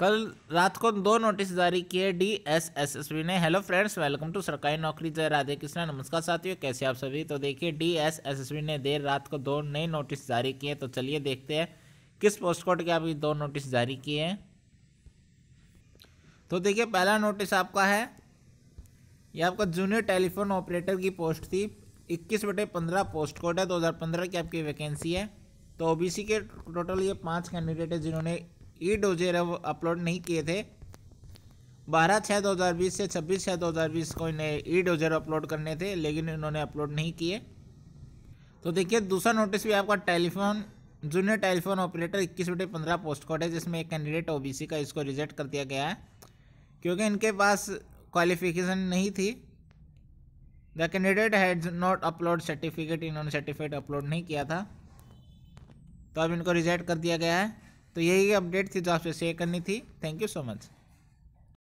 कल रात को दो नोटिस जारी किए D S S S B ने हेलो फ्रेंड्स वेलकम टू सरकारी नौकरी जय राधे कृष्णा नमस्कार साथियों कैसे आप सभी तो देखिए D S S S B ने देर रात को दो नए नोटिस जारी किए तो चलिए देखते हैं किस पोस्ट कोड के आप दो नोटिस जारी किए हैं तो देखिए पहला नोटिस आपका है ये आपका जूनियर टेलीफोन ऑपरेटर की पोस्ट थी इक्कीस बटे पंद्रह पोस्ट कोड है दो हज़ार पंद्रह की आपकी वैकेंसी है तो ओबीसी के टोटल ये पांच कैंडिडेट है जिन्होंने ई डोजेर अपलोड नहीं किए थे बारह छः दो हज़ार बीस से छब्बीस छः दो हज़ार बीस को इन्हें ई डोजेर अपलोड करने थे लेकिन इन्होंने अपलोड नहीं किए तो देखिए दूसरा नोटिस भी आपका टेलीफोन जूनियर टेलीफोन ऑपरेटर इक्कीस बटे पंद्रह पोस्ट कोड है जिसमें एक कैंडिडेट ओबीसी का इसको रिजेक्ट कर दिया गया है क्योंकि इनके पास क्वालिफिकेशन नहीं थी the candidate had not upload certificate इन्होंने सर्टिफिकेट अपलोड नहीं किया था तो अब इनको रिजेक्ट कर दिया गया है तो यही अपडेट थी जो आपसे शेयर करनी थी थैंक यू सो मच